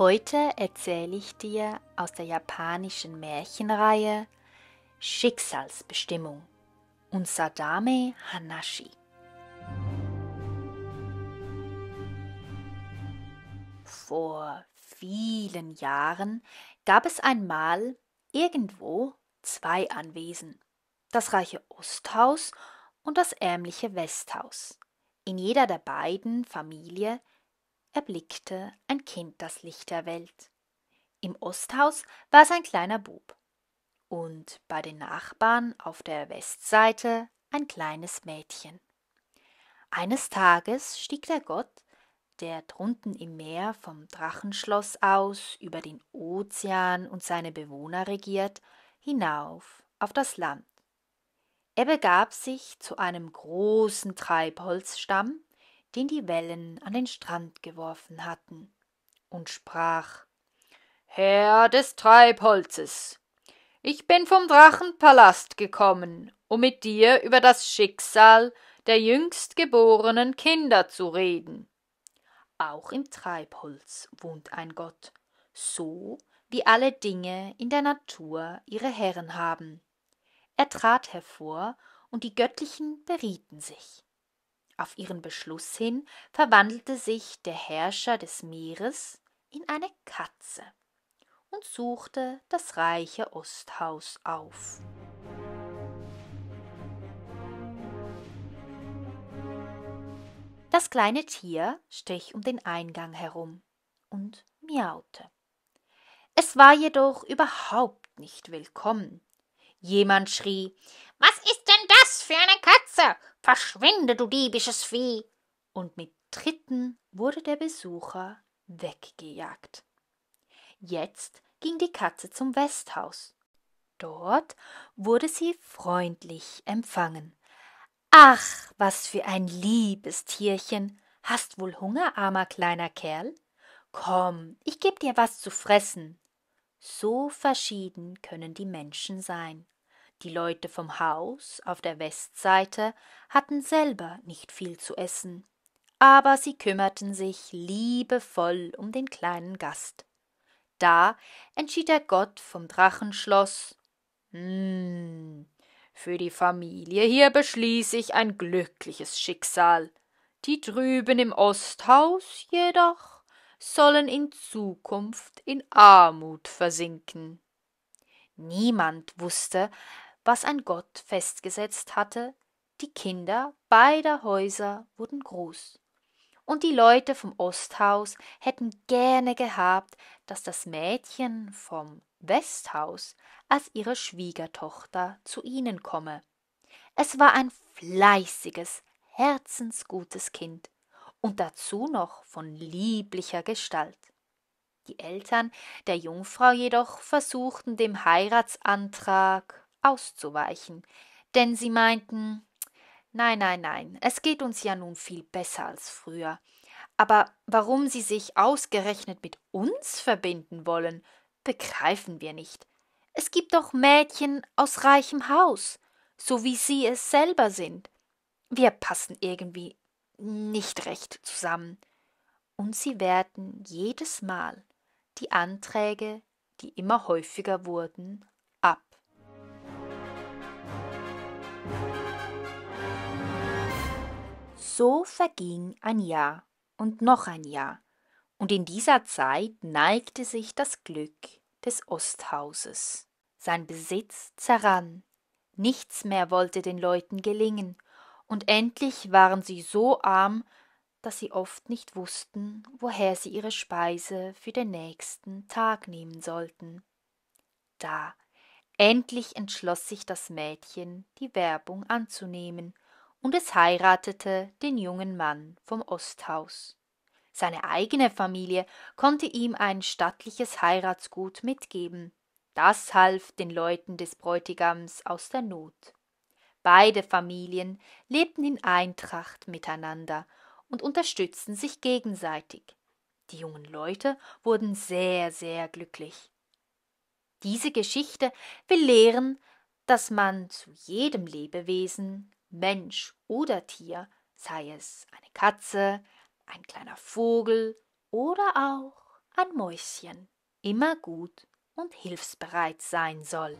Heute erzähle ich dir aus der japanischen Märchenreihe Schicksalsbestimmung und Sadame Hanashi. Vor vielen Jahren gab es einmal irgendwo zwei Anwesen, das reiche Osthaus und das ärmliche Westhaus. In jeder der beiden Familie erblickte ein Kind das Licht der Welt. Im Osthaus war es ein kleiner Bub und bei den Nachbarn auf der Westseite ein kleines Mädchen. Eines Tages stieg der Gott, der drunten im Meer vom Drachenschloss aus über den Ozean und seine Bewohner regiert, hinauf auf das Land. Er begab sich zu einem großen Treibholzstamm, den die Wellen an den Strand geworfen hatten, und sprach Herr des Treibholzes, ich bin vom Drachenpalast gekommen, um mit dir über das Schicksal der jüngst geborenen Kinder zu reden. Auch im Treibholz wohnt ein Gott, so wie alle Dinge in der Natur ihre Herren haben. Er trat hervor, und die Göttlichen berieten sich. Auf ihren Beschluss hin verwandelte sich der Herrscher des Meeres in eine Katze und suchte das reiche Osthaus auf. Das kleine Tier strich um den Eingang herum und miaute. Es war jedoch überhaupt nicht willkommen. Jemand schrie Was ist denn das für eine Katze? Verschwinde, du diebisches Vieh! Und mit Tritten wurde der Besucher weggejagt. Jetzt ging die Katze zum Westhaus. Dort wurde sie freundlich empfangen. Ach, was für ein liebes Tierchen! Hast wohl Hunger, armer kleiner Kerl? Komm, ich geb dir was zu fressen. So verschieden können die Menschen sein. Die Leute vom Haus auf der Westseite hatten selber nicht viel zu essen, aber sie kümmerten sich liebevoll um den kleinen Gast. Da entschied der Gott vom Drachenschloss Hm, für die Familie hier beschließe ich ein glückliches Schicksal. Die drüben im Osthaus jedoch sollen in Zukunft in Armut versinken. Niemand wusste, was ein Gott festgesetzt hatte, die Kinder beider Häuser wurden groß. Und die Leute vom Osthaus hätten gerne gehabt, dass das Mädchen vom Westhaus als ihre Schwiegertochter zu ihnen komme. Es war ein fleißiges, herzensgutes Kind und dazu noch von lieblicher Gestalt. Die Eltern der Jungfrau jedoch versuchten dem Heiratsantrag auszuweichen, denn sie meinten Nein, nein, nein, es geht uns ja nun viel besser als früher. Aber warum sie sich ausgerechnet mit uns verbinden wollen, begreifen wir nicht. Es gibt doch Mädchen aus reichem Haus, so wie sie es selber sind. Wir passen irgendwie nicht recht zusammen. Und sie werden jedes Mal die Anträge, die immer häufiger wurden, So verging ein Jahr und noch ein Jahr, und in dieser Zeit neigte sich das Glück des Osthauses. Sein Besitz zerrann, nichts mehr wollte den Leuten gelingen, und endlich waren sie so arm, dass sie oft nicht wussten, woher sie ihre Speise für den nächsten Tag nehmen sollten. Da endlich entschloss sich das Mädchen, die Werbung anzunehmen und es heiratete den jungen Mann vom Osthaus. Seine eigene Familie konnte ihm ein stattliches Heiratsgut mitgeben. Das half den Leuten des Bräutigams aus der Not. Beide Familien lebten in Eintracht miteinander und unterstützten sich gegenseitig. Die jungen Leute wurden sehr, sehr glücklich. Diese Geschichte will lehren, dass man zu jedem Lebewesen Mensch oder Tier, sei es eine Katze, ein kleiner Vogel oder auch ein Mäuschen, immer gut und hilfsbereit sein soll.